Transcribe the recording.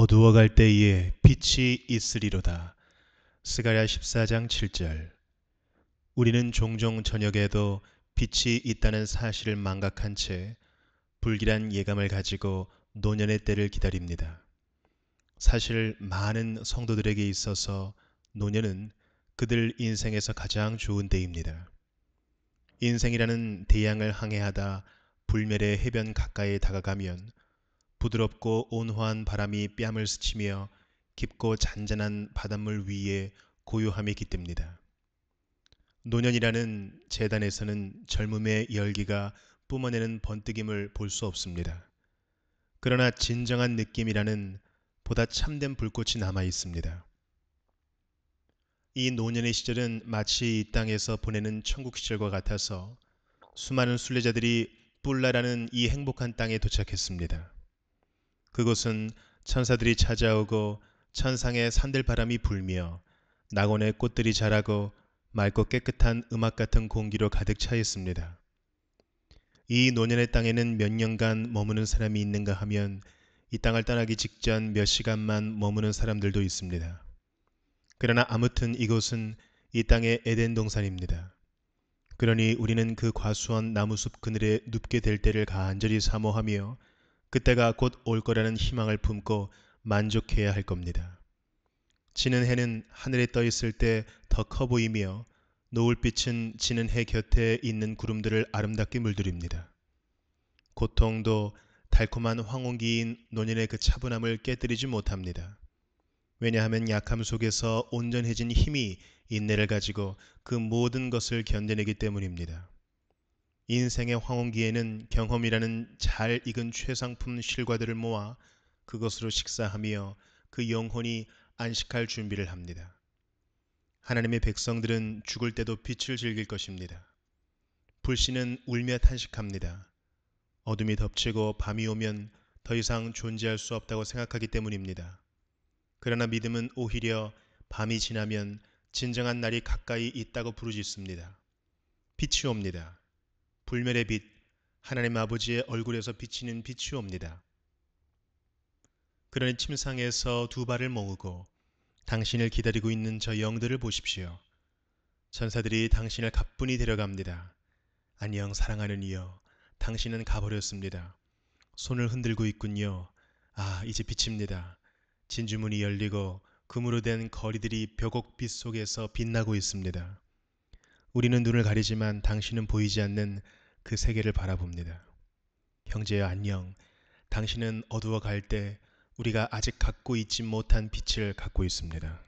어두워갈 때에 빛이 있으리로다. 스가랴 14장 7절. 우리는 종종 저녁에도 빛이 있다는 사실을 망각한 채 불길한 예감을 가지고 노년의 때를 기다립니다. 사실 많은 성도들에게 있어서 노년은 그들 인생에서 가장 좋은 때입니다. 인생이라는 대양을 항해하다 불멸의 해변 가까이 다가가면 부드럽고 온화한 바람이 뺨을 스치며 깊고 잔잔한 바닷물 위에 고요함이 깃듭니다. 노년이라는 재단에서는 젊음의 열기가 뿜어내는 번뜩임을 볼 수 없습니다. 그러나 진정한 느낌이라는 보다 참된 불꽃이 남아 있습니다. 이 노년의 시절은 마치 이 땅에서 보내는 천국 시절과 같아서 수많은 순례자들이 뿔라라는 이 행복한 땅에 도착했습니다. 그곳은 천사들이 찾아오고 천상에 산들바람이 불며 낙원의 꽃들이 자라고 맑고 깨끗한 음악 같은 공기로 가득 차 있습니다. 이 노년의 땅에는 몇 년간 머무는 사람이 있는가 하면 이 땅을 떠나기 직전 몇 시간만 머무는 사람들도 있습니다. 그러나 아무튼 이곳은 이 땅의 에덴 동산입니다. 그러니 우리는 그 과수원 나무숲 그늘에 눕게 될 때를 간절히 사모하며 그때가 곧 올 거라는 희망을 품고 만족해야 할 겁니다. 지는 해는 하늘에 떠 있을 때 더 커 보이며 노을빛은 지는 해 곁에 있는 구름들을 아름답게 물들입니다. 고통도 달콤한 황혼기인 노년의 그 차분함을 깨뜨리지 못합니다. 왜냐하면 약함 속에서 온전해진 힘이 인내를 가지고 그 모든 것을 견뎌내기 때문입니다. 인생의 황혼기에는 경험이라는 잘 익은 최상품 실과들을 모아 그것으로 식사하며 그 영혼이 안식할 준비를 합니다. 하나님의 백성들은 죽을 때도 빛을 즐길 것입니다. 불씨는 울며 탄식합니다. 어둠이 덮치고 밤이 오면 더 이상 존재할 수 없다고 생각하기 때문입니다. 그러나 믿음은 오히려 밤이 지나면 진정한 날이 가까이 있다고 부르짖습니다. 빛이 옵니다. 불멸의 빛, 하나님 아버지의 얼굴에서 비치는 빛이옵니다. 그러니 침상에서 두 발을 모으고 당신을 기다리고 있는 저 영들을 보십시오. 전사들이 당신을 가뿐히 데려갑니다. 안녕 사랑하는 이여, 당신은 가버렸습니다. 손을 흔들고 있군요. 아, 이제 비칩니다. 진주문이 열리고 금으로 된 거리들이 벽옥빛 속에서 빛나고 있습니다. 우리는 눈을 가리지만 당신은 보이지 않는 그 세계를 바라봅니다. 형제여 안녕. 당신은 어두워 갈 때 우리가 아직 갖고 있지 못한 빛을 갖고 있습니다.